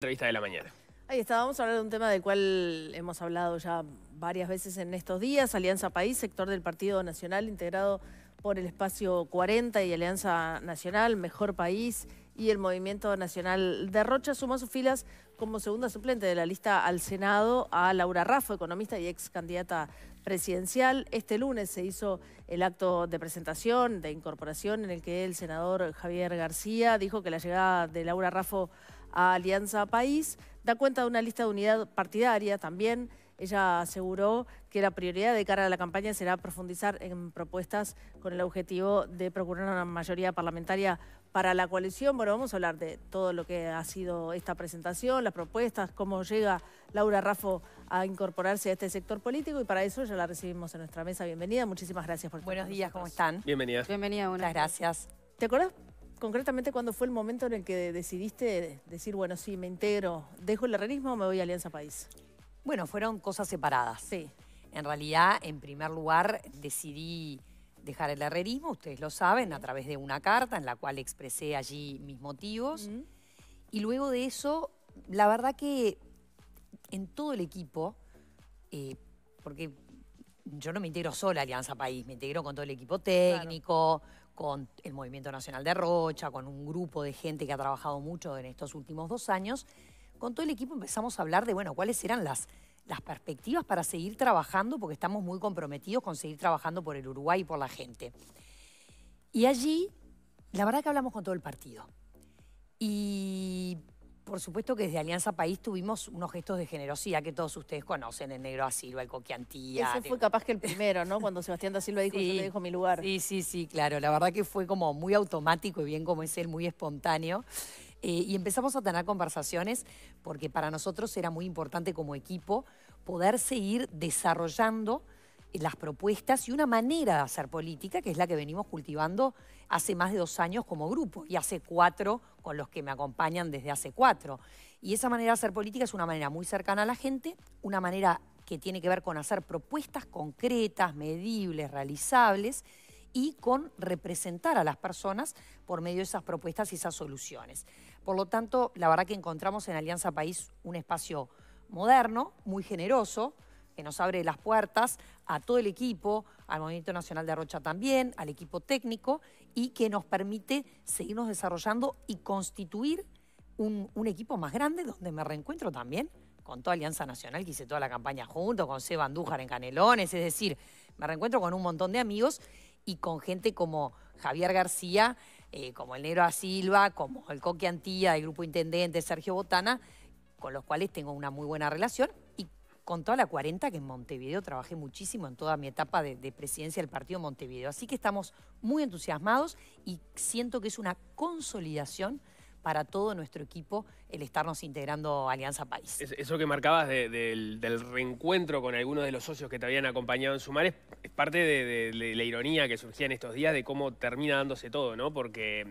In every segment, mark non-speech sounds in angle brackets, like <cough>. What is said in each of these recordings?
Entrevista de la mañana. Ahí está, vamos a hablar de un tema del cual hemos hablado ya varias veces en estos días, Alianza País, sector del Partido Nacional integrado por el Espacio 40 y Alianza Nacional, Mejor País y el Movimiento Nacional de Rocha, sumó sus filas como segunda suplente de la lista al Senado a Laura Raffo, economista y ex candidata presidencial. Este lunes se hizo el acto de presentación, de incorporación, en el que el senador Javier García dijo que la llegada de Laura Raffo Alianza País. Da cuenta de una lista de unidad partidaria también. Ella aseguró que la prioridad de cara a la campaña será profundizar en propuestas con el objetivo de procurar una mayoría parlamentaria para la coalición. Bueno, vamos a hablar de todo lo que ha sido esta presentación, las propuestas, cómo llega Laura Raffo a incorporarse a este sector político y para eso ya la recibimos en nuestra mesa. Bienvenida, muchísimas gracias por estar Buenos días, ¿cómo están? Bienvenida. Bienvenida, buenas Muchas gracias. ¿Te acuerdas? concretamente cuándo fue el momento en el que decidiste decir, bueno, sí, me integro, dejo el herrerismo o me voy a Alianza País? Bueno, fueron cosas separadas. Sí. En realidad, en primer lugar, decidí dejar el herrerismo, ustedes lo saben, a través de una carta en la cual expresé allí mis motivos. Y luego de eso, la verdad que en todo el equipo, eh, porque yo no me integro sola a Alianza País, me integro con todo el equipo técnico, con el Movimiento Nacional de Rocha, con un grupo de gente que ha trabajado mucho en estos últimos dos años, con todo el equipo empezamos a hablar de, bueno, cuáles eran las, perspectivas para seguir trabajando, porque estamos muy comprometidos con seguir trabajando por el Uruguay y por la gente. Y allí, la verdad que hablamos con todo el partido. Y por supuesto que desde Alianza País tuvimos unos gestos de generosidad que todos ustedes conocen, el negro a el coquiantía. Ese fue capaz que el primero, ¿no? Cuando Sebastián da Silva dijo, yo le dijo mi lugar. Sí, sí, sí, claro. La verdad que fue como muy automático y bien como es él, muy espontáneo. Eh, y empezamos a tener conversaciones porque para nosotros era muy importante como equipo poder seguir desarrollando eh, las propuestas y una manera de hacer política, que es la que venimos cultivando hace más de dos años como grupo y hace cuatro con los que me acompañan desde hace cuatro. Y esa manera de hacer política es una manera muy cercana a la gente, una manera que tiene que ver con hacer propuestas concretas, medibles, realizables y con representar a las personas por medio de esas propuestas y esas soluciones. Por lo tanto, la verdad que encontramos en Alianza País un espacio moderno, muy generoso, que nos abre las puertas a todo el equipo, al Movimiento Nacional de Rocha también, al equipo técnico, y que nos permite seguirnos desarrollando y constituir un, equipo más grande donde me reencuentro también con toda Alianza Nacional, que hice toda la campaña junto, con Seba Andújar en Canelones, es decir, me reencuentro con un montón de amigos y con gente como Javier García, eh, como el Negro da Silva, como el Coque Antía ...el Grupo Intendente, Sergio Botana, con los cuales tengo una muy buena relación y con toda la 40 que en Montevideo trabajé muchísimo en toda mi etapa de, de, presidencia del partido Montevideo. Así que estamos muy entusiasmados y siento que es una consolidación para todo nuestro equipo el estarnos integrando Alianza País. Eso que marcabas del, reencuentro con algunos de los socios que te habían acompañado en Sumar es, parte de, la ironía que surgía en estos días de cómo termina dándose todo, ¿no? Porque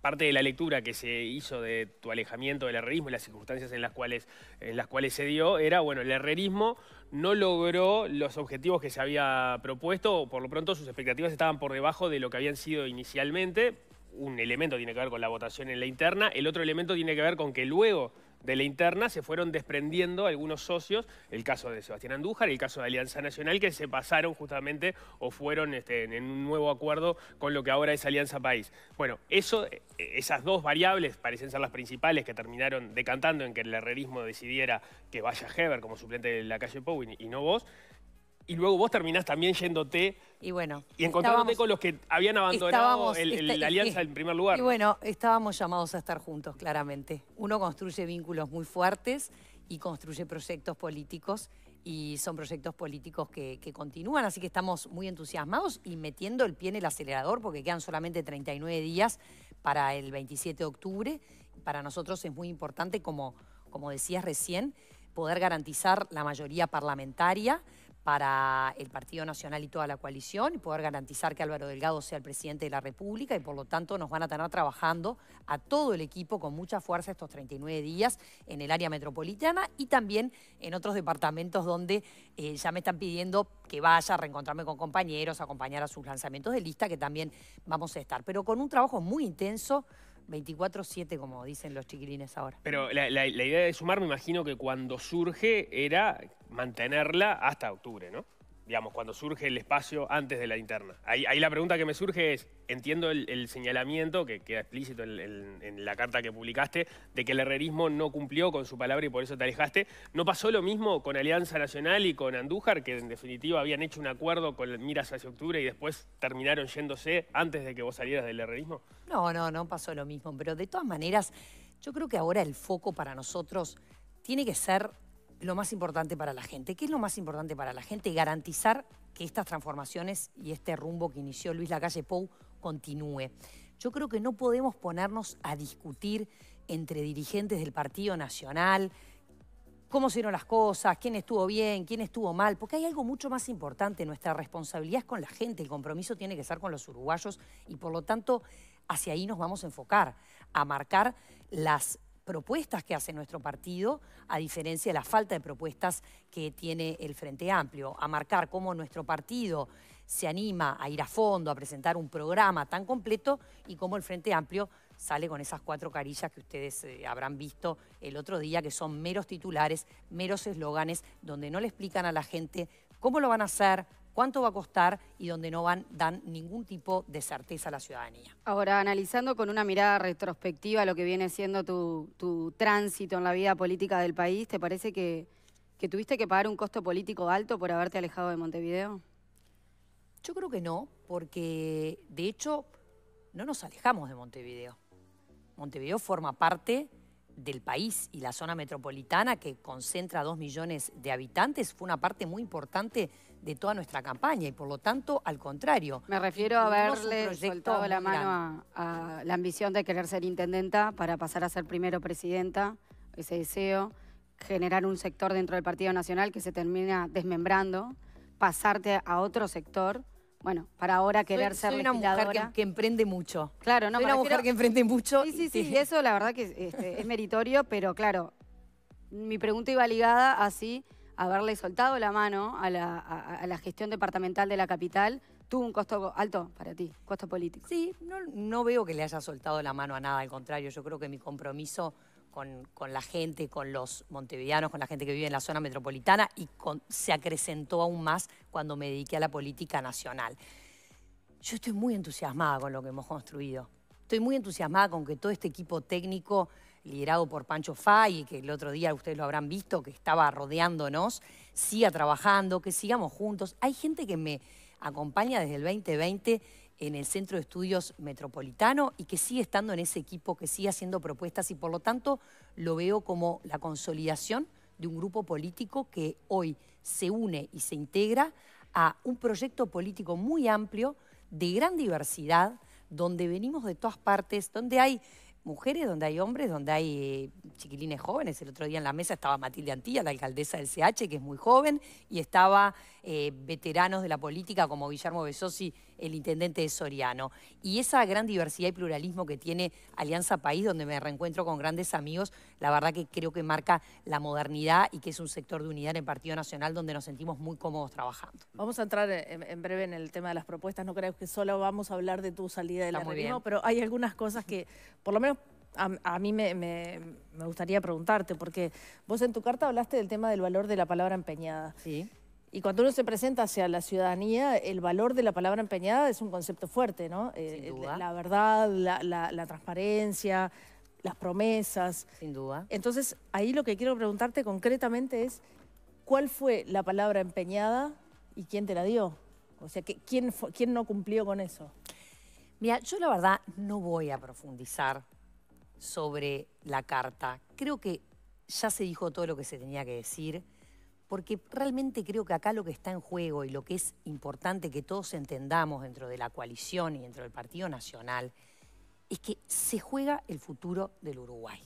parte de la lectura que se hizo de tu alejamiento del herrerismo y las circunstancias en las cuales, en las cuales se dio era, bueno, el herrerismo no logró los objetivos que se había propuesto, o por lo pronto sus expectativas estaban por debajo de lo que habían sido inicialmente, un elemento tiene que ver con la votación en la interna, el otro elemento tiene que ver con que luego de la interna se fueron desprendiendo algunos socios, el caso de Sebastián Andújar, el caso de Alianza Nacional, que se pasaron justamente o fueron este, en un nuevo acuerdo con lo que ahora es Alianza País. Bueno, eh, esas dos variables parecen ser las principales que terminaron decantando en que el herrerismo decidiera que vaya Heber como suplente de la calle Powin y no vos y luego vos terminás también yéndote y bueno. Y encontrándote con los que habían abandonado este- la alianza <laughs> en primer lugar. Y bueno, estábamos llamados a estar juntos, claramente. Uno construye vínculos muy fuertes y construye proyectos políticos y son proyectos políticos que, continúan, así que estamos muy entusiasmados y metiendo el pie en el acelerador porque quedan solamente 39 días para el 27 de octubre. Para nosotros es muy importante, como, como decías recién, poder garantizar la mayoría parlamentaria para el Partido Nacional y toda la coalición y poder garantizar que Álvaro Delgado sea el presidente de la República y por lo tanto nos van a tener trabajando a todo el equipo con mucha fuerza estos 39 días en el área metropolitana y también en otros departamentos donde eh, ya me están pidiendo que vaya a reencontrarme con compañeros, acompañar a sus lanzamientos de lista que también vamos a estar, pero con un trabajo muy intenso 24-7, como dicen los chiquilines ahora. Pero la, la idea de sumar, me imagino que cuando surge era mantenerla hasta octubre, ¿no? digamos, cuando surge el espacio antes de la interna. Ahí, ahí la pregunta que me surge es, entiendo el, señalamiento que queda explícito en, la carta que publicaste, de que el herrerismo no cumplió con su palabra y por eso te alejaste. ¿No pasó lo mismo con Alianza Nacional y con Andújar, que en definitiva habían hecho un acuerdo con miras hacia octubre y después terminaron yéndose antes de que vos salieras del herrerismo? No, no, no pasó lo mismo, pero de todas maneras, yo creo que ahora el foco para nosotros tiene que ser lo más importante para la gente. ¿Qué es lo más importante para la gente? Garantizar que estas transformaciones y este rumbo que inició Luis Lacalle Pou continúe. Yo creo que no podemos ponernos a discutir entre dirigentes del Partido Nacional cómo se dieron las cosas, quién estuvo bien, quién estuvo mal, porque hay algo mucho más importante. Nuestra responsabilidad es con la gente, el compromiso tiene que ser con los uruguayos y por lo tanto hacia ahí nos vamos a enfocar, a marcar las propuestas que hace nuestro partido, a diferencia de la falta de propuestas que tiene el Frente Amplio, a marcar cómo nuestro partido se anima a ir a fondo, a presentar un programa tan completo y cómo el Frente Amplio sale con esas cuatro carillas que ustedes eh, habrán visto el otro día, que son meros titulares, meros eslóganes, donde no le explican a la gente cómo lo van a hacer, cuánto va a costar y donde no van, dan ningún tipo de certeza a la ciudadanía. Ahora, analizando con una mirada retrospectiva lo que viene siendo tu, tránsito en la vida política del país, ¿te parece que, que tuviste que pagar un costo político alto por haberte alejado de Montevideo? Yo creo que no, porque de hecho no nos alejamos de Montevideo. Montevideo forma parte del país y la zona metropolitana que concentra dos millones de habitantes fue una parte muy importante de toda nuestra campaña y por lo tanto al contrario. Me refiero a haberle soltado la mano a, a, la ambición de querer ser intendenta para pasar a ser primero presidenta, ese deseo, generar un sector dentro del Partido Nacional que se termina desmembrando, pasarte a otro sector bueno, para ahora querer ser soy una mujer que, emprende mucho. Claro, no, soy una mujer que emprende mucho. Sí, sí, sí, eso la verdad que este, es meritorio, pero claro, mi pregunta iba ligada a si haberle soltado la mano a la, gestión departamental de la capital tuvo un costo alto para ti, costo político. Sí, no, no veo que le haya soltado la mano a nada, al contrario, yo creo que mi compromiso con, la gente, con los montevideanos, con la gente que vive en la zona metropolitana y se acrecentó aún más cuando me dediqué a la política nacional. Yo estoy muy entusiasmada con lo que hemos construido. Estoy muy entusiasmada con que todo este equipo técnico liderado por Pancho Fay, que el otro día ustedes lo habrán visto, que estaba rodeándonos, siga trabajando, que sigamos juntos. Hay gente que me acompaña desde el 2020 en el Centro de Estudios Metropolitano y que sigue estando en ese equipo, que sigue haciendo propuestas y por lo tanto lo veo como la consolidación de un grupo político que hoy se une y se integra a un proyecto político muy amplio, de gran diversidad, donde venimos de todas partes, donde hay mujeres, donde hay hombres, donde hay eh, chiquilines jóvenes. El otro día en la mesa estaba Matilde Antilla, la alcaldesa del CH, que es muy joven, y estaba eh, veteranos de la política como Guillermo Besosi el intendente de Soriano. Y esa gran diversidad y pluralismo que tiene Alianza País, donde me reencuentro con grandes amigos, la verdad que creo que marca la modernidad y que es un sector de unidad en el Partido Nacional donde nos sentimos muy cómodos trabajando. Vamos a entrar en, breve en el tema de las propuestas, no creo que solo vamos a hablar de tu salida del reunión, pero hay algunas cosas que, por lo menos a, mí me, me, gustaría preguntarte, porque vos en tu carta hablaste del tema del valor de la palabra empeñada. Sí. Y cuando uno se presenta hacia la ciudadanía, el valor de la palabra empeñada es un concepto fuerte, ¿no? Eh, eh la verdad, la, transparencia, las promesas. Sin duda. Entonces, ahí lo que quiero preguntarte concretamente es, ¿cuál fue la palabra empeñada y quién te la dio? O sea, ¿quién, quién no cumplió con eso? Mira, yo la verdad no voy a profundizar sobre la carta. Creo que ya se dijo todo lo que se tenía que decir porque realmente creo que acá lo que está en juego y lo que es importante que todos entendamos dentro de la coalición y dentro del Partido Nacional es que se juega el futuro del Uruguay.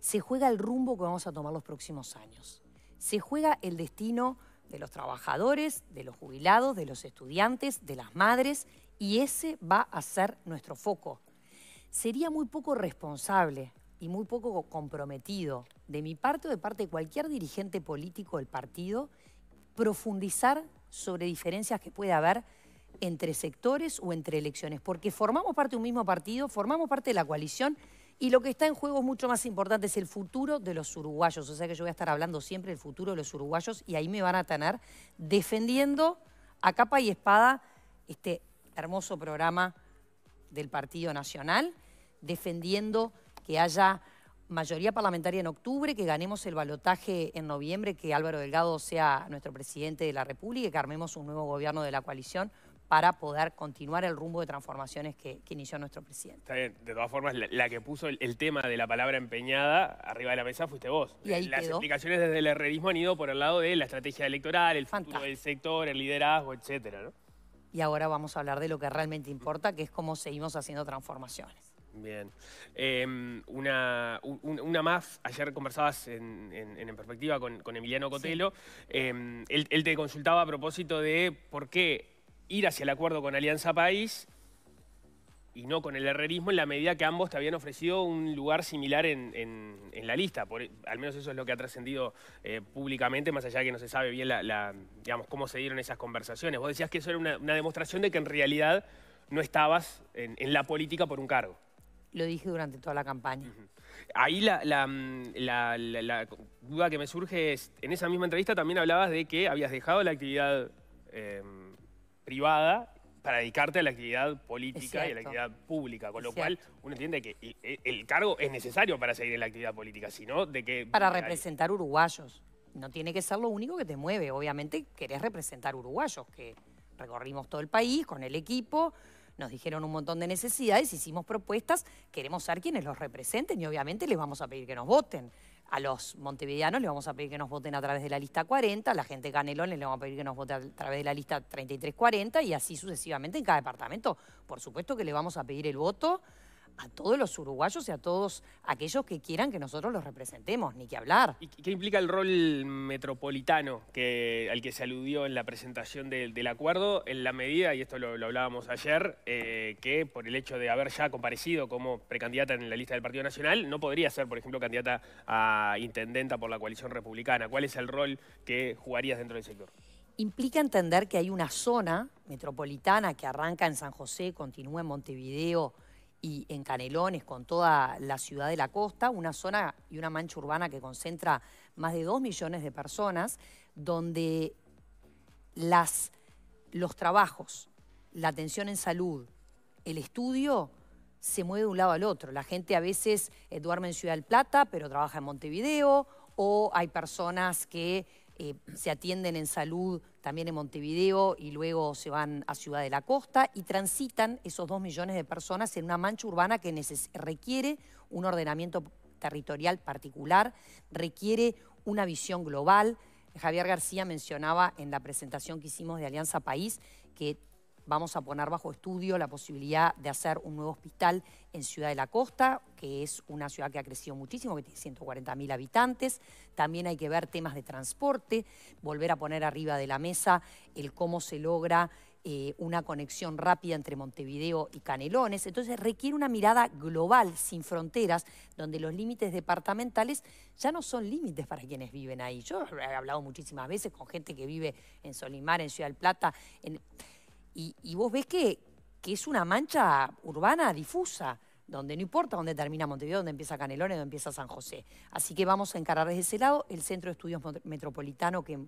Se juega el rumbo que vamos a tomar los próximos años. Se juega el destino de los trabajadores, de los jubilados, de los estudiantes, de las madres, y ese va a ser nuestro foco. Sería muy poco responsable y muy poco comprometido de mi parte o de parte de cualquier dirigente político del partido profundizar sobre diferencias que puede haber entre sectores o entre elecciones, porque formamos parte de un mismo partido, formamos parte de la coalición y lo que está en juego es mucho más importante, es el futuro de los uruguayos. O sea que yo voy a estar hablando siempre del futuro de los uruguayos y ahí me van a tener defendiendo a capa y espada este hermoso programa del Partido Nacional, defendiendo que haya mayoría parlamentaria en octubre, que ganemos el balotaje en noviembre, que Álvaro Delgado sea nuestro presidente de la República y que armemos un nuevo gobierno de la coalición para poder continuar el rumbo de transformaciones que, inició nuestro presidente. Está bien, de todas formas, la, que puso el, tema de la palabra empeñada arriba de la mesa fuiste vos. Y Las explicaciones desde el herrerismo han ido por el lado de la estrategia electoral, el futuro del sector, el liderazgo, etcétera, ¿no? Y ahora vamos a hablar de lo que realmente importa, que es cómo seguimos haciendo transformaciones. Bien. Em, una, una, más, ayer conversabas en, en, perspectiva con, Emiliano Cotelo. Em, él, te consultaba a propósito de por qué ir hacia el acuerdo con Alianza País y no con el herrerismo en la medida que ambos te habían ofrecido un lugar similar en, en la lista. Por, al menos eso es lo que ha trascendido eh, públicamente, más allá de que no se sabe bien la, digamos, cómo se dieron esas conversaciones. Vos decías que eso era una, una demostración de que en realidad no estabas en la política por un cargo lo dije durante toda la campaña. Ahí mm, la, duda que me surge es, en esa misma entrevista también hablabas de que habías dejado la actividad em, privada para dedicarte a la actividad política y a la actividad pública, con lo cual uno entiende que eh, eh, el cargo es necesario para seguir en la actividad política, sino de que... Para representar uruguayos. No tiene que ser lo único que te mueve. Obviamente querés representar uruguayos, que recorrimos todo el país con el equipo, nos dijeron un montón de necesidades, hicimos propuestas, queremos ser quienes los representen y obviamente les vamos a pedir que nos voten. A los montevideanos les vamos a pedir que nos voten a través de la lista 40, a la gente de Canelón les vamos a pedir que nos voten a través de la lista 3340 y así sucesivamente en cada departamento. Por supuesto que le vamos a pedir el voto a todos los uruguayos y a todos aquellos que quieran que nosotros los representemos, ni que hablar. ¿Y qué implica el rol metropolitano al que se aludió en la presentación del acuerdo? En la medida, y esto lo, hablábamos ayer, eh, que por el hecho de haber ya comparecido como precandidata en la lista del Partido Nacional, no podría ser, por ejemplo, candidata a intendenta por la coalición republicana. ¿Cuál es el rol que jugarías dentro del sector? implica entender que hay una zona metropolitana que arranca en San José, continúa en Montevideo, y en Canelones, con toda la ciudad de la costa, una zona y una mancha urbana que concentra más de 2 millones de personas, donde las, los trabajos, la atención en salud, el estudio se mueve de un lado al otro. La gente a veces eh, duerme en Ciudad del Plata, pero trabaja en Montevideo, o hay personas que eh, se atienden en salud también en Montevideo y luego se van a Ciudad de la Costa y transitan esos dos millones de personas en una mancha urbana que requiere un ordenamiento territorial particular, requiere una visión global. Javier García mencionaba en la presentación que hicimos de Alianza País que Vamos a poner bajo estudio la posibilidad de hacer un nuevo hospital en Ciudad de la Costa, que es una ciudad que ha crecido muchísimo, que tiene 140.000 habitantes. También hay que ver temas de transporte, volver a poner arriba de la mesa el cómo se logra eh, una conexión rápida entre Montevideo y Canelones. Entonces requiere una mirada global, sin fronteras, donde los límites departamentales ya no son límites para quienes viven ahí. Yo he hablado muchísimas veces con gente que vive en Solimar, en Ciudad del Plata. En y, vos ves que, es una mancha urbana difusa, donde no importa dónde termina Montevideo, dónde empieza Canelones, dónde empieza San José. Así que vamos a encarar desde ese lado. El Centro de Estudios Metropolitano que,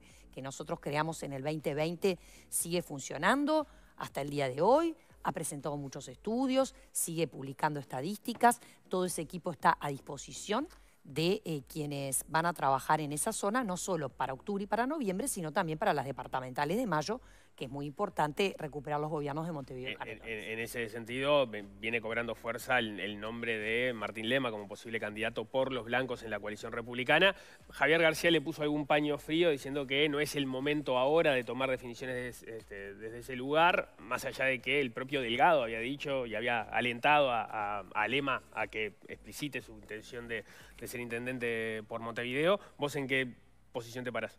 nosotros creamos en el 2020 sigue funcionando hasta el día de hoy ha presentado muchos estudios, sigue publicando estadísticas, todo ese equipo está a disposición de eh, quienes van a trabajar en esa zona, no solo para octubre y para noviembre, sino también para las departamentales de mayo, que es muy importante recuperar los gobiernos de Montevideo. En, ese sentido, viene cobrando fuerza el, nombre de Martín Lema como posible candidato por los blancos en la coalición republicana. Javier García le puso algún paño frío diciendo que no es el momento ahora de tomar definiciones este, desde, ese lugar, más allá de que el propio Delgado había dicho y había alentado a, Lema a que explicite su intención de, de ser intendente por Montevideo. ¿Vos en qué posición te parás?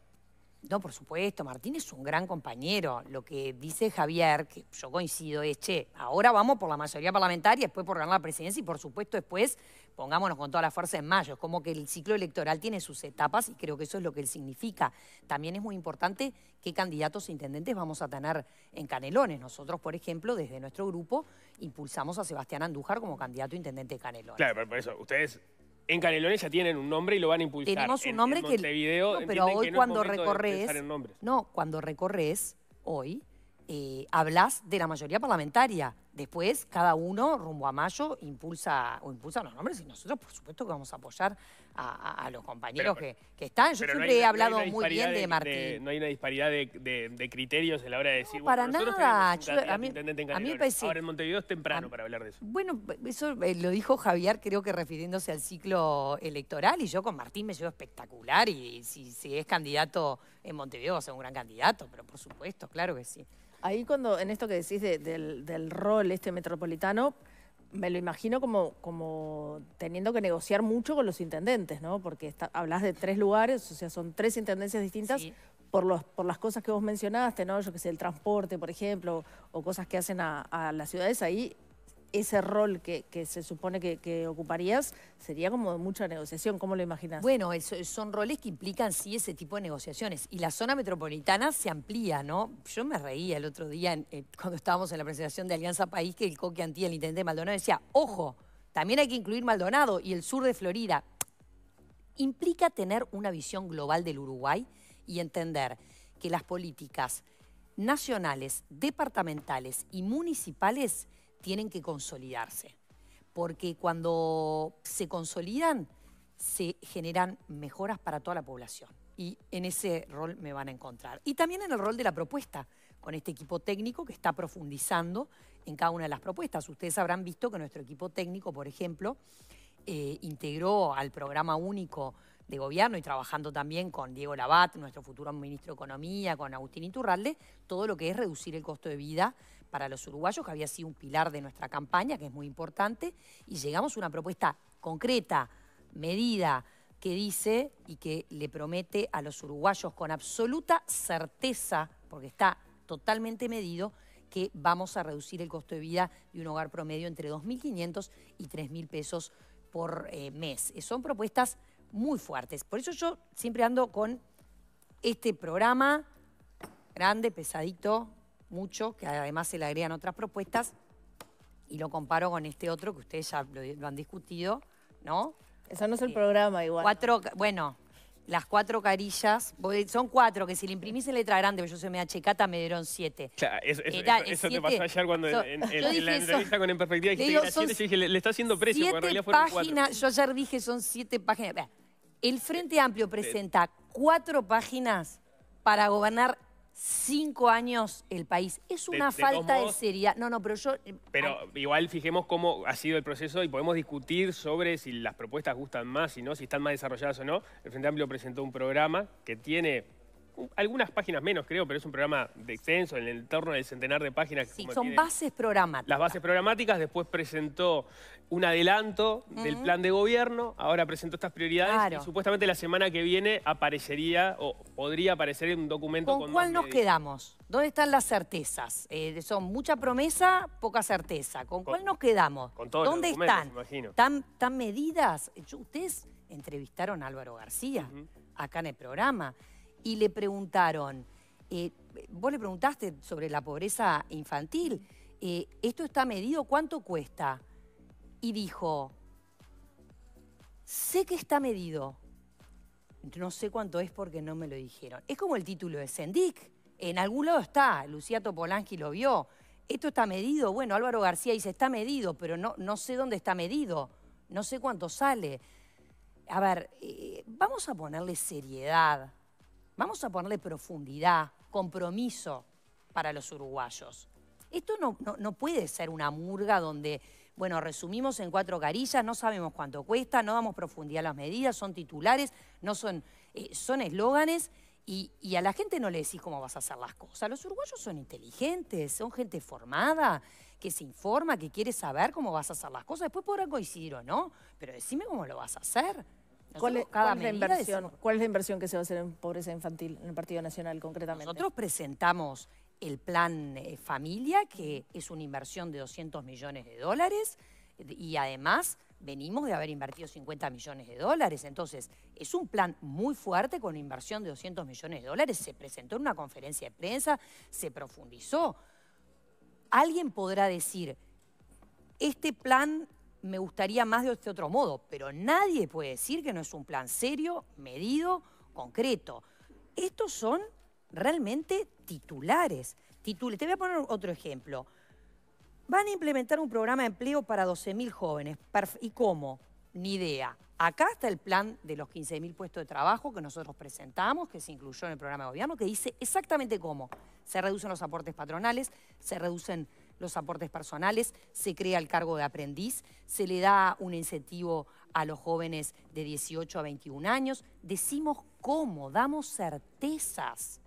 No, por supuesto, Martín es un gran compañero. Lo que dice Javier, que yo coincido, es, che, ahora vamos por la mayoría parlamentaria, después por ganar la presidencia y por supuesto después pongámonos con toda la fuerza en mayo. Es como que el ciclo electoral tiene sus etapas y creo que eso es lo que él significa. También es muy importante qué candidatos intendentes vamos a tener en Canelones. Nosotros, por ejemplo, desde nuestro grupo impulsamos a Sebastián Andújar como candidato intendente de Canelones. Claro, pero por eso, ustedes en Canelones ya tienen un nombre y lo van a impulsar. Tenemos un nombre en, que... no, pero hoy cuando recorres... No, cuando recorres, hoy eh, hablas de la mayoría parlamentaria. Después, cada uno, rumbo a mayo, impulsa o impulsa los nombres y nosotros, por supuesto, que vamos a apoyar a, los compañeros que, están. Yo siempre he hablado muy bien de, Martín. no hay una disparidad de, criterios a la hora de decir... para nada. a mí, Ahora en Montevideo es temprano para hablar de eso. Bueno, eso eh, lo dijo Javier, creo que refiriéndose al ciclo electoral, y yo con Martín me llevo espectacular, y, si es candidato en Montevideo va a ser un gran candidato, pero por supuesto, claro que sí. Ahí cuando, en esto que decís del, del, rol este metropolitano, me lo imagino como, como teniendo que negociar mucho con los intendentes, ¿no? Porque está, hablas de tres lugares, o sea, son tres intendencias distintas. Por, los, por las cosas que vos mencionaste, ¿no? Yo que sé, el transporte, por ejemplo, o cosas que hacen a, a las ciudades, ahí ese rol que, se supone que, ocuparías sería como mucha negociación. ¿Cómo lo imaginas? Bueno, son roles que implican sí ese tipo de negociaciones. Y la zona metropolitana se amplía, ¿no? Yo me reía el otro día eh, cuando estábamos en la presentación de Alianza País que el coque Antía, el intendente Maldonado, decía, ojo, también hay que incluir Maldonado y el sur de Florida. Implica tener una visión global del Uruguay y entender que las políticas nacionales, departamentales y municipales tienen que consolidarse, porque cuando se consolidan se generan mejoras para toda la población y en ese rol me van a encontrar. Y también en el rol de la propuesta, con este equipo técnico que está profundizando en cada una de las propuestas. Ustedes habrán visto que nuestro equipo técnico, por ejemplo, eh, integró al programa único de gobierno y trabajando también con Diego Labat, nuestro futuro ministro de Economía, con Agustín Iturralde, todo lo que es reducir el costo de vida para los uruguayos, que había sido un pilar de nuestra campaña, que es muy importante, y llegamos a una propuesta concreta, medida, que dice y que le promete a los uruguayos con absoluta certeza, porque está totalmente medido, que vamos a reducir el costo de vida de un hogar promedio entre 2.500 y 3.000 pesos por eh, mes. Eh, son propuestas muy fuertes. Por eso yo siempre ando con este programa grande, pesadito, mucho, que además se le agregan otras propuestas, y lo comparo con este otro que ustedes ya lo, han discutido, ¿no? Eso no es el eh, programa igual. Cuatro, bueno, las cuatro carillas, son cuatro, que si le imprimís en letra grande, porque yo soy MHK, checata, me dieron siete. Eh, eso, te pasó ayer cuando en, la entrevista con En Perspectiva le, está haciendo precio, en realidad cuatro. Yo ayer dije, son siete páginas. El Frente Amplio eh, presenta cuatro páginas para gobernar cinco años el país. Es una falta de seriedad. No, no, pero yo... Eh, pero ah. igual fijemos cómo ha sido el proceso y podemos discutir sobre si las propuestas gustan más, y no, si están más desarrolladas o no. El Frente Amplio presentó un programa que tiene algunas páginas menos, creo, pero es un programa de extenso, en el entorno del centenar de páginas. Sí, son bases programáticas. Las bases programáticas, después presentó un adelanto del plan de gobierno, ahora presentó estas prioridades y supuestamente la semana que viene aparecería o podría aparecer un documento. ¿Con, con cuál nos quedamos? ¿Dónde están las certezas? Eh, son mucha promesa, poca certeza. ¿Con, cuál nos quedamos? Con ¿Dónde están? ¿Tan, ¿Tan medidas? Ustedes entrevistaron a Álvaro García acá en el programa y le preguntaron, eh, vos le preguntaste sobre la pobreza infantil, eh, ¿esto está medido? ¿Cuánto cuesta? Y dijo, sé que está medido, no sé cuánto es porque no me lo dijeron. Es como el título de Sendic, en algún lado está, Lucía Topolansky lo vio. Esto está medido, bueno, Álvaro García dice, está medido, pero no, no sé dónde está medido, no sé cuánto sale. A ver, eh, vamos a ponerle seriedad Vamos a ponerle profundidad, compromiso para los uruguayos. Esto no, puede ser una murga donde, bueno, resumimos en cuatro carillas, no sabemos cuánto cuesta, no damos profundidad a las medidas, son titulares, no son, eh, son eslóganes. Y, y, a la gente no le decís cómo vas a hacer las cosas. Los uruguayos son inteligentes, son gente formada, que se informa, que quiere saber cómo vas a hacer las cosas. Después podrán coincidir o no, pero decime cómo lo vas a hacer. ¿Cuál es, la inversión, ¿Cuál es inversión que se va a hacer en pobreza infantil en el Partido Nacional concretamente? Nosotros presentamos el plan eh, familia, que es una inversión de 200 millones de dólares, eh, y además venimos de haber invertido 50 millones de dólares. Entonces, es un plan muy fuerte con inversión de 200 millones de dólares. Se presentó en una conferencia de prensa, se profundizó. Alguien podrá decir, este plan me gustaría más de este otro modo, pero nadie puede decir que no es un plan serio, medido, concreto. Estos son realmente titulares. Te voy a poner otro ejemplo. Van a implementar un programa de empleo para 12.000 jóvenes. ¿Y cómo? Ni idea. Acá está el plan de los 15.000 puestos de trabajo que nosotros presentamos, que se incluyó en el programa de gobierno, que dice exactamente cómo. Se reducen los aportes patronales, se reducen los aportes personales, se crea el cargo de aprendiz, se le da un incentivo a los jóvenes de 18 a 21 años. Decimos cómo, damos certezas.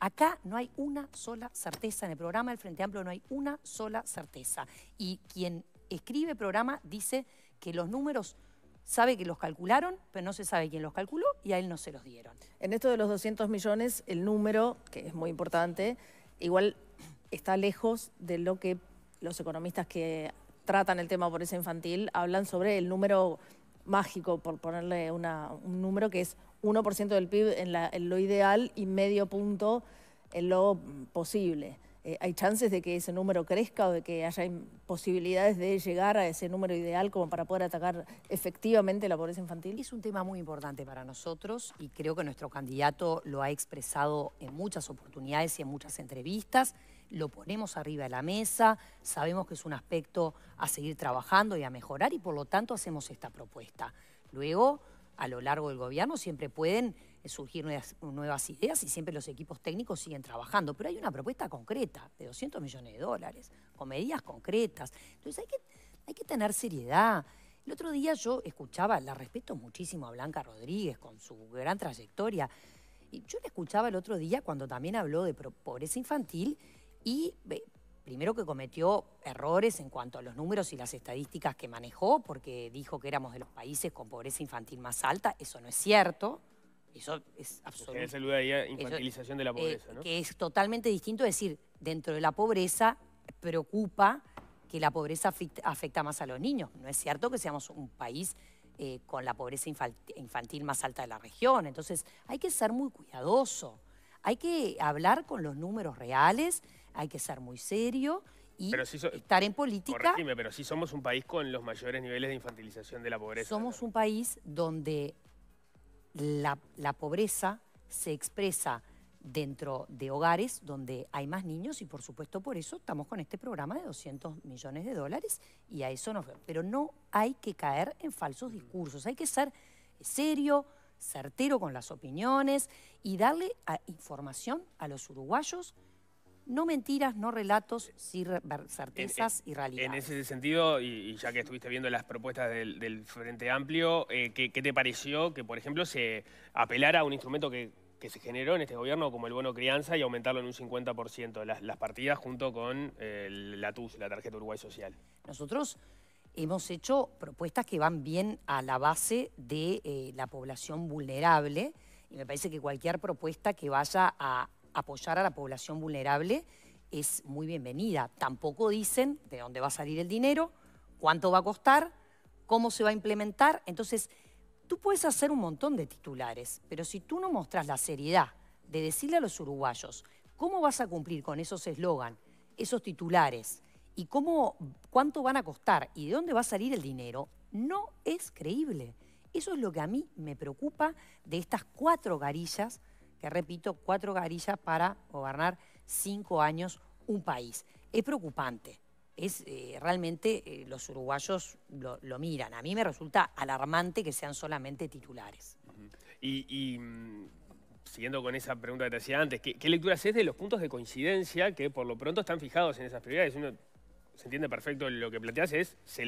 Acá no hay una sola certeza. En el programa del Frente Amplio no hay una sola certeza. Y quien escribe programa dice que los números sabe que los calcularon, pero no se sabe quién los calculó y a él no se los dieron. En esto de los 200 millones, el número, que es muy importante, igual está lejos de lo que los economistas que tratan el tema pobreza infantil hablan sobre el número mágico, por ponerle un número que es 1% del PIB en, lo ideal y medio punto en lo posible. Eh, ¿Hay chances de que ese número crezca o de que haya posibilidades de llegar a ese número ideal como para poder atacar efectivamente la pobreza infantil? Es un tema muy importante para nosotros y creo que nuestro candidato lo ha expresado en muchas oportunidades y en muchas entrevistas lo ponemos arriba de la mesa, sabemos que es un aspecto a seguir trabajando y a mejorar y por lo tanto hacemos esta propuesta. Luego, a lo largo del gobierno siempre pueden eh, surgir nuevas, ideas y siempre los equipos técnicos siguen trabajando, pero hay una propuesta concreta de 200 millones de dólares, con medidas concretas. Entonces hay que, hay que tener seriedad. El otro día yo escuchaba, la respeto muchísimo a Blanca Rodríguez con su gran trayectoria, y yo la escuchaba el otro día cuando también habló de pobreza infantil y primero que cometió errores en cuanto a los números y las estadísticas que manejó, porque dijo que éramos de los países con pobreza infantil más alta, eso no es cierto. Eso es absolutamente... infantilización de la eh, pobreza, ¿no? Que es totalmente distinto decir, dentro de la pobreza preocupa que la pobreza afecta, más a los niños. No es cierto que seamos un país eh, con la pobreza infantil más alta de la región. Entonces, hay que ser muy cuidadoso. Hay que hablar con los números reales hay que ser muy serio y estar en política. pero si somos un país con los mayores niveles de infantilización de la pobreza. Somos un país donde la, pobreza se expresa dentro de hogares donde hay más niños y por supuesto por eso estamos con este programa de 200 millones de dólares y a eso nos... Pero no hay que caer en falsos discursos, hay que ser serio, certero con las opiniones y darle información a los uruguayos no mentiras, no relatos, sí certezas y realidades. En ese sentido, y, ya que estuviste viendo las propuestas del, Frente Amplio, eh, ¿qué, te pareció que, por ejemplo, se apelara a un instrumento que, se generó en este gobierno como el bono crianza y aumentarlo en un 50% las, las partidas junto con eh, la TUS, la Tarjeta Uruguay Social? Nosotros hemos hecho propuestas que van bien a la base de eh, la población vulnerable y me parece que cualquier propuesta que vaya a apoyar a la población vulnerable es muy bienvenida. Tampoco dicen de dónde va a salir el dinero, cuánto va a costar, cómo se va a implementar. Entonces, tú puedes hacer un montón de titulares, pero si tú no mostras la seriedad de decirle a los uruguayos cómo vas a cumplir con esos eslogan, esos titulares y cómo, cuánto van a costar y de dónde va a salir el dinero, no es creíble. Eso es lo que a mí me preocupa de estas cuatro garillas que repito, cuatro garillas para gobernar cinco años un país. Es preocupante, es eh, realmente eh, los uruguayos lo, miran. A mí me resulta alarmante que sean solamente titulares. Y, mm, siguiendo con esa pregunta que te hacía antes, ¿qué, ¿qué, lecturas es de los puntos de coincidencia que por lo pronto están fijados en esas prioridades? Uno se entiende perfecto lo que planteas, es se,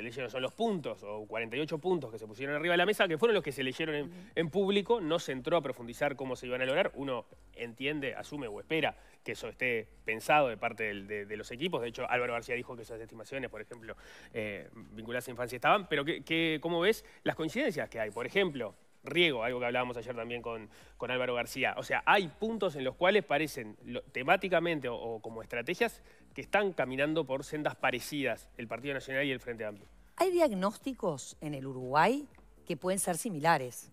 leyeron, son los puntos, o 48 puntos que se pusieron arriba de la mesa, que fueron los que se leyeron en, público, no se entró a profundizar cómo se iban a lograr, uno entiende, asume o espera que eso esté pensado de parte de, los equipos, de hecho Álvaro García dijo que esas estimaciones, por ejemplo, eh, vinculadas a infancia estaban, pero que, ¿cómo ves las coincidencias que hay? Por ejemplo, riego, algo que hablábamos ayer también con, con Álvaro García. O sea, hay puntos en los cuales parecen temáticamente o, como estrategias que están caminando por sendas parecidas, el Partido Nacional y el Frente Amplio. Hay diagnósticos en el Uruguay que pueden ser similares.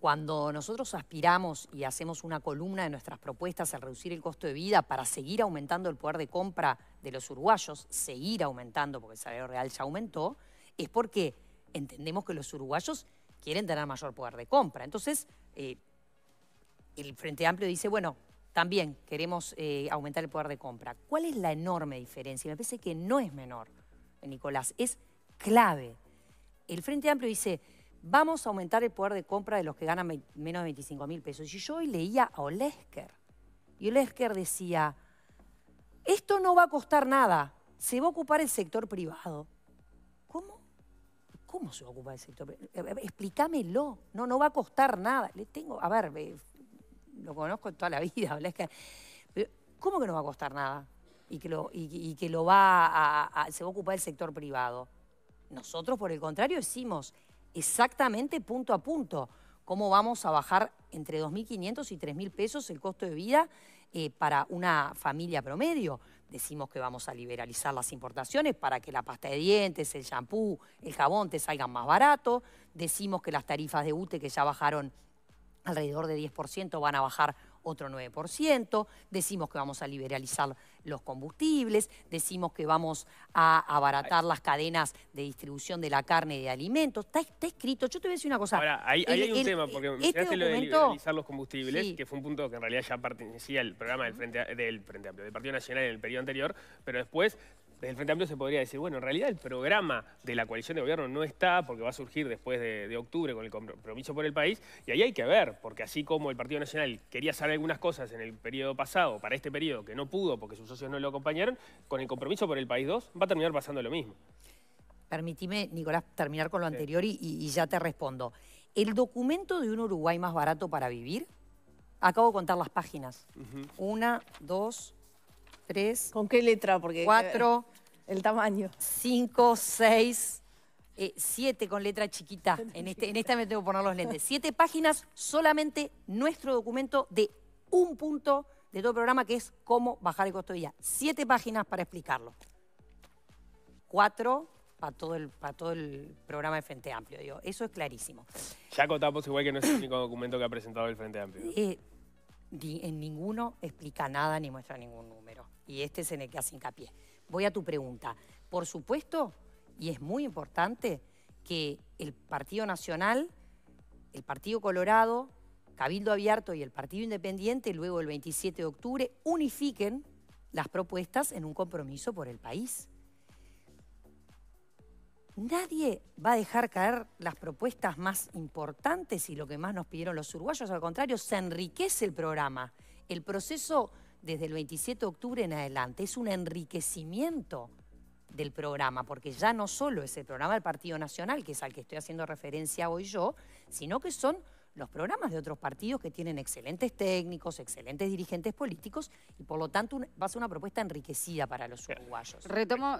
Cuando nosotros aspiramos y hacemos una columna de nuestras propuestas al reducir el costo de vida para seguir aumentando el poder de compra de los uruguayos, seguir aumentando porque el salario real ya aumentó, es porque entendemos que los uruguayos quieren tener mayor poder de compra. Entonces, eh, el Frente Amplio dice, bueno, también queremos eh, aumentar el poder de compra. ¿Cuál es la enorme diferencia? Me parece que no es menor, Nicolás, es clave. El Frente Amplio dice, vamos a aumentar el poder de compra de los que ganan menos de 25 mil pesos. Y yo hoy leía a Olesker, y Olesker decía, esto no va a costar nada, se va a ocupar el sector privado. ¿Cómo? ¿Cómo se va a ocupar el sector privado? Eh, eh, explícamelo, no, no va a costar nada. Le tengo, a ver, lo conozco toda la <laughs> vida, es que, ¿cómo que no va a costar nada? Y que lo, y, que lo va a, se va a ocupar el sector privado. Nosotros, por el contrario, decimos exactamente punto a punto cómo vamos a bajar entre 2.500 y 3.000 pesos el costo de vida eh, para una familia promedio. Decimos que vamos a liberalizar las importaciones para que la pasta de dientes, el shampoo, el jabón te salgan más barato. Decimos que las tarifas de UTE que ya bajaron alrededor de 10%, van a bajar otro 9%, decimos que vamos a liberalizar los combustibles, decimos que vamos a abaratar las cadenas de distribución de la carne y de alimentos. Está, escrito, yo te voy a decir una cosa. Ahora, ahí, hay un tema, porque este mencionaste lo de liberalizar los combustibles, que fue un punto que en realidad ya pertenecía al programa del Frente, del Frente Amplio, del Partido Nacional en el periodo anterior, pero después desde el Frente Amplio se podría decir, bueno, en realidad el programa de la coalición de gobierno no está porque va a surgir después de, octubre con el compromiso por el país y ahí hay que ver, porque así como el Partido Nacional quería saber algunas cosas en el periodo pasado, para este periodo, que no pudo porque sus socios no lo acompañaron, con el compromiso por el país 2 va a terminar pasando lo mismo. Permitime, Nicolás, terminar con lo anterior y, ya te respondo. ¿El documento de un Uruguay más barato para vivir? Acabo de contar las páginas. Una, dos, ¿Con qué letra? Porque cuatro eh, El tamaño. cinco seis eh, siete con letra chiquita. En, este, en esta me tengo que poner los lentes. Siete páginas, solamente nuestro documento de un punto de todo el programa, que es cómo bajar el costo de vida. Siete páginas para explicarlo. Cuatro para todo el, para todo el programa de Frente Amplio. Digo, eso es clarísimo. Ya contamos igual que no es el único documento que ha presentado el Frente Amplio. Eh, en ninguno explica nada ni muestra ningún número. Y este es en el que hace hincapié. Voy a tu pregunta. Por supuesto, y es muy importante, que el Partido Nacional, el Partido Colorado, Cabildo Abierto y el Partido Independiente, luego el 27 de octubre, unifiquen las propuestas en un compromiso por el país. Nadie va a dejar caer las propuestas más importantes y lo que más nos pidieron los uruguayos. Al contrario, se enriquece el programa. El proceso desde el 27 de octubre en adelante es un enriquecimiento del programa, porque ya no solo es el programa del Partido Nacional, que es al que estoy haciendo referencia hoy yo, sino que son los programas de otros partidos que tienen excelentes técnicos, excelentes dirigentes políticos y por lo tanto va a ser una propuesta enriquecida para los uruguayos. Retomo,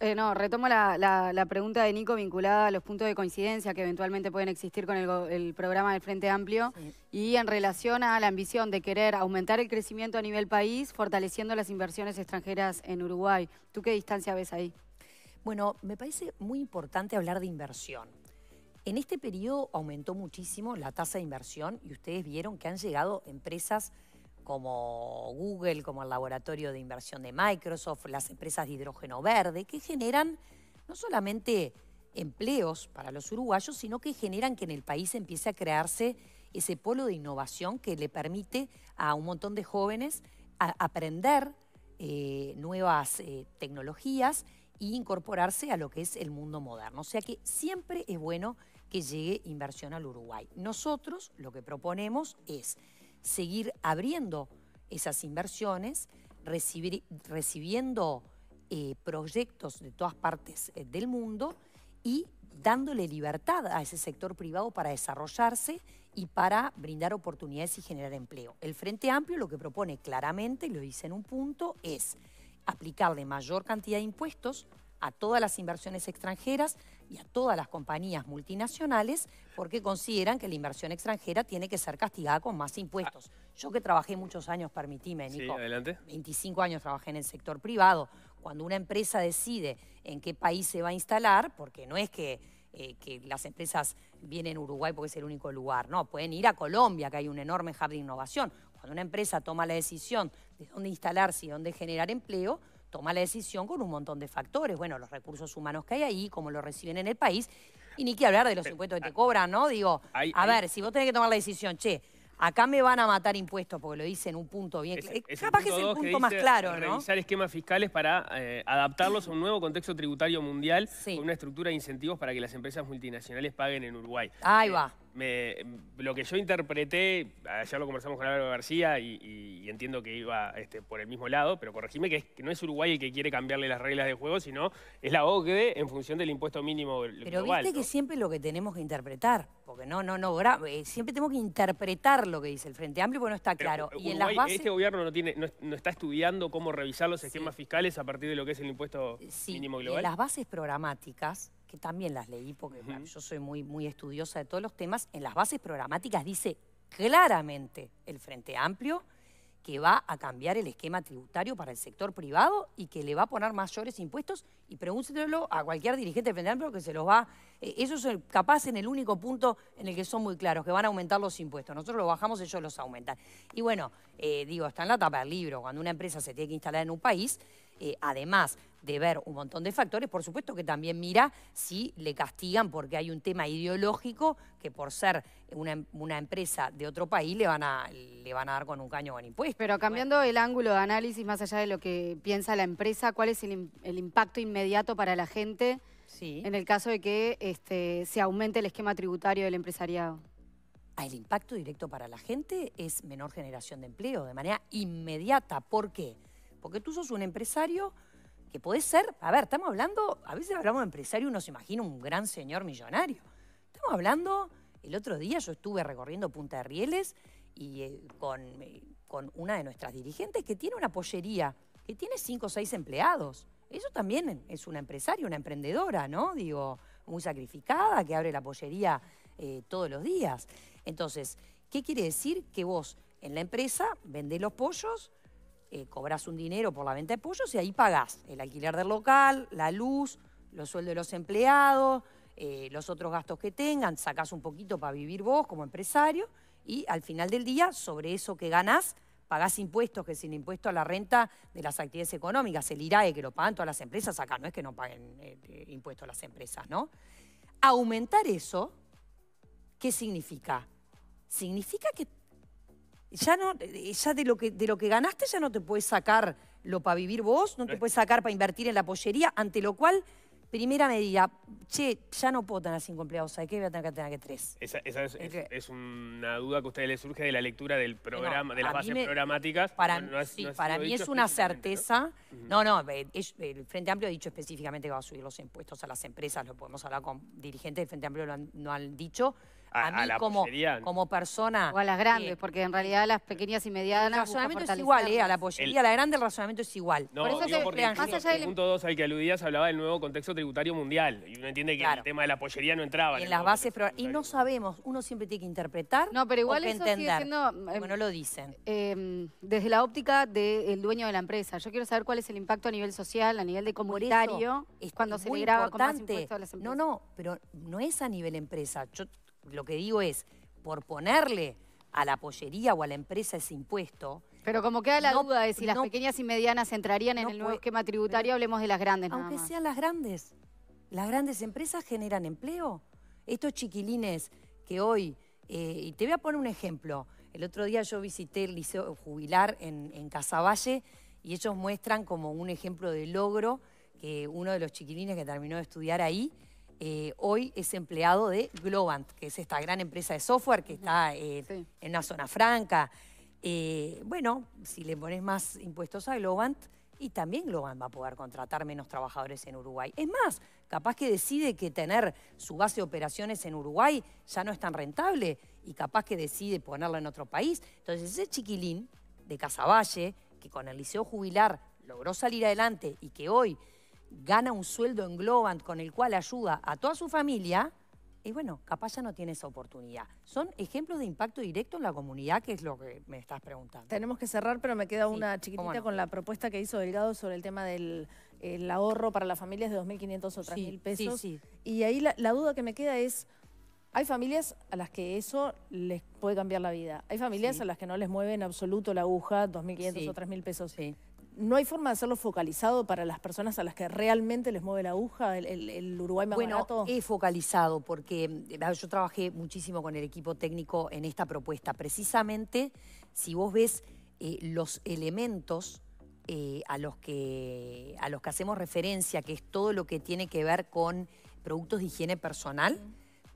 eh, no, retomo la, pregunta de Nico vinculada a los puntos de coincidencia que eventualmente pueden existir con el, programa del Frente Amplio y en relación a la ambición de querer aumentar el crecimiento a nivel país fortaleciendo las inversiones extranjeras en Uruguay. ¿Tú qué distancia ves ahí? Bueno, me parece muy importante hablar de inversión en este periodo aumentó muchísimo la tasa de inversión y ustedes vieron que han llegado empresas como Google, como el laboratorio de inversión de Microsoft, las empresas de hidrógeno verde, que generan no solamente empleos para los uruguayos, sino que generan que en el país empiece a crearse ese polo de innovación que le permite a un montón de jóvenes aprender eh, nuevas eh, tecnologías e incorporarse a lo que es el mundo moderno. O sea que siempre es bueno que llegue inversión al Uruguay. Nosotros lo que proponemos es seguir abriendo esas inversiones, recibiendo eh, proyectos de todas partes eh, del mundo y dándole libertad a ese sector privado para desarrollarse y para brindar oportunidades y generar empleo. El Frente Amplio lo que propone claramente, y lo dice en un punto, es aplicarle mayor cantidad de impuestos a todas las inversiones extranjeras, y a todas las compañías multinacionales porque consideran que la inversión extranjera tiene que ser castigada con más impuestos. Yo que trabajé muchos años, permitime, Nico. 25 años trabajé en el sector privado. Cuando una empresa decide en qué país se va a instalar, porque no es que, eh, que las empresas vienen a Uruguay porque es el único lugar, no, pueden ir a Colombia, que hay un enorme hub de innovación. Cuando una empresa toma la decisión de dónde instalarse y dónde generar empleo, toma la decisión con un montón de factores. Bueno, los recursos humanos que hay ahí, cómo lo reciben en el país, y ni que hablar de los impuestos que ah. te cobran, ¿no? Digo, a ver, si vos tenés que tomar la decisión, che, acá me van a matar impuestos porque lo dicen un punto bien eh, Capaz que es el punto más claro, ¿no? Revisar esquemas fiscales para eh, adaptarlos a un nuevo contexto tributario mundial con una estructura de incentivos para que las empresas multinacionales paguen en Uruguay. Ahí eh, va me, lo que yo interpreté, ayer lo conversamos con Álvaro García y, entiendo que iba este, por el mismo lado, pero corregime que, no es Uruguay el que quiere cambiarle las reglas de juego, sino es la OCDE en función del impuesto mínimo global. Pero viste que siempre lo que tenemos que interpretar, porque no, no, no, eh, siempre tenemos que interpretar lo que dice el Frente Amplio porque no está claro. y en Este gobierno no, está estudiando cómo revisar los esquemas fiscales a partir de lo que es el impuesto mínimo global. En las bases programáticas que también las leí, porque yo soy muy, muy estudiosa de todos los temas, en las bases programáticas dice claramente el Frente Amplio que va a cambiar el esquema tributario para el sector privado y que le va a poner mayores impuestos y pregúntetelo a cualquier dirigente del Frente Amplio que se los va... eso eh, es capaz en el único punto en el que son muy claros, que van a aumentar los impuestos. Nosotros los bajamos, ellos los aumentan. Y bueno, eh, digo, está en la tapa del libro. Cuando una empresa se tiene que instalar en un país, eh, además de ver un montón de factores, por supuesto que también mira si le castigan porque hay un tema ideológico que por ser una, em, empresa de otro país le van, a, le van a dar con un caño con impuestos. Pero cambiando el ángulo de análisis, más allá de lo que piensa la empresa, ¿cuál es el, impacto inmediato para la gente en el caso de que este, se aumente el esquema tributario del empresariado? Ah, el impacto directo para la gente es menor generación de empleo de manera inmediata. ¿Por qué? Porque tú sos un empresario que puede ser, a ver, estamos hablando, a veces hablamos de empresario, y uno se imagina un gran señor millonario. Estamos hablando, el otro día yo estuve recorriendo Punta de Rieles y eh, eh, con, una de nuestras dirigentes que tiene una pollería, que tiene cinco o seis empleados. Eso también es una empresaria, una emprendedora, ¿no? Digo, muy sacrificada, que abre la pollería eh, todos los días. Entonces, ¿qué quiere decir? Que vos en la empresa vendés los pollos, eh, cobras un dinero por la venta de pollos y ahí pagás el alquiler del local, la luz, los sueldos de los empleados, eh, los otros gastos que tengan, sacás un poquito para vivir vos como empresario y al final del día, sobre eso que ganás, pagás impuestos, que sin el impuesto a la renta de las actividades económicas, el IRAE, que lo pagan todas las empresas, acá no es que no paguen eh, impuestos impuestos las empresas, ¿no? Aumentar eso, ¿qué significa? Significa que ya no, ya de lo que de lo que ganaste ya no te puedes sacar lo para vivir vos, no te eh. puedes sacar para invertir en la pollería, ante lo cual, primera medida, che, ya no puedo tener cinco empleados, ¿sabes qué? Voy a tener que tener que tres. Esa, es, una duda que a ustedes les surge de la lectura del programa, de las bases programáticas. Para, sí, para mí es una certeza. ¿no? no, eh, el Frente Amplio ha dicho específicamente que va a subir los impuestos a las empresas, lo podemos hablar con dirigentes del Frente Amplio, lo no han dicho a, mí como, persona. O a las grandes, eh, porque en realidad las pequeñas y medianas. El razonamiento es igual, ¿eh? A la pollería, a la grande, el razonamiento es igual. No, por eso punto 2 al que aludías hablaba del nuevo contexto tributario mundial. Y uno entiende que el tema de la pollería no entraba. En, las bases. Y no sabemos, uno siempre tiene que interpretar. No, pero igual que eso entender, sigue em, lo dicen. Em, desde la óptica del dueño de la empresa. Yo quiero saber cuál es el impacto a nivel social, a nivel de comunitario, es cuando se le graba con más impuestos a No, no, pero no es a nivel empresa. Yo lo que digo es, por ponerle a la pollería o a la empresa ese impuesto. Pero como queda la duda de si las pequeñas y medianas entrarían en el nuevo esquema tributario, hablemos de las grandes. Aunque sean las grandes, las grandes empresas generan empleo. Estos chiquilines que hoy, eh, y te voy a poner un ejemplo, el otro día yo visité el Liceo Jubilar en, en Casaballe y ellos muestran como un ejemplo de logro que uno de los chiquilines que terminó de estudiar ahí eh, hoy es empleado de Globant, que es esta gran empresa de software que está eh, en la zona franca. Eh, bueno, si le pones más impuestos a Globant, y también Globant va a poder contratar menos trabajadores en Uruguay. Es más, capaz que decide que tener su base de operaciones en Uruguay ya no es tan rentable y capaz que decide ponerla en otro país. Entonces ese chiquilín de Casaballe, que con el Liceo Jubilar logró salir adelante y que hoy gana un sueldo en Globant con el cual ayuda a toda su familia, y bueno, capaz ya no tiene esa oportunidad. Son ejemplos de impacto directo en la comunidad, que es lo que me estás preguntando. Tenemos que cerrar, pero me queda una chiquitita con la propuesta que hizo Delgado sobre el tema del ahorro para las familias de 2.500 o 3.000 pesos. y ahí la, duda que me queda es, hay familias a las que eso les puede cambiar la vida. Hay familias a las que no les mueve en absoluto la aguja 2.500 o 3.000 pesos. Sí no hay forma de hacerlo focalizado para las personas a las que realmente les mueve la aguja el, Uruguay más bueno, barato? focalizado porque eh, yo trabajé muchísimo con el equipo técnico en esta propuesta. Precisamente, si vos ves eh, los elementos eh, a, los que, a los que hacemos referencia, que es todo lo que tiene que ver con productos de higiene personal,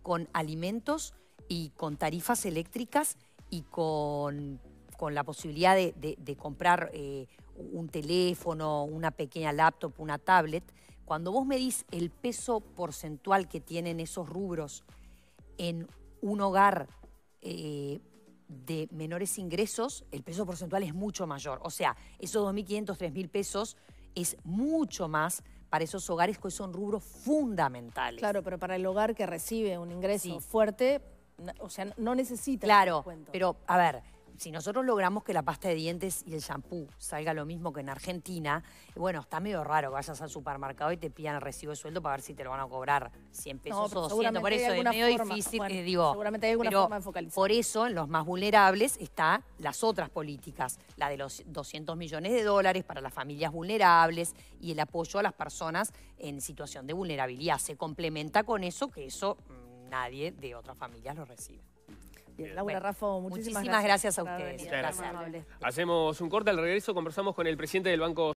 con alimentos y con tarifas eléctricas y con con la posibilidad de, comprar eh, un teléfono, una pequeña laptop, una tablet, cuando vos medís el peso porcentual que tienen esos rubros en un hogar eh, de menores ingresos, el peso porcentual es mucho mayor. O sea, esos 2.500, 3.000 pesos es mucho más para esos hogares que son rubros fundamentales. Claro, pero para el hogar que recibe un ingreso fuerte, o sea, no necesita. Claro, pero a ver, si nosotros logramos que la pasta de dientes y el shampoo salga lo mismo que en Argentina, bueno, está medio raro, que vayas al supermercado y te pidan el recibo de sueldo para ver si te lo van a cobrar 100 pesos o 200. Por eso es medio difícil, digo. Por eso, en los más vulnerables están las otras políticas, la de los 200 millones de dólares para las familias vulnerables y el apoyo a las personas en situación de vulnerabilidad. Se complementa con eso que eso mm, nadie de otras familias lo recibe. Laura Rafo, muchísimas, gracias. a ustedes. Gracias. Hacemos un corte al regreso, conversamos con el presidente del Banco.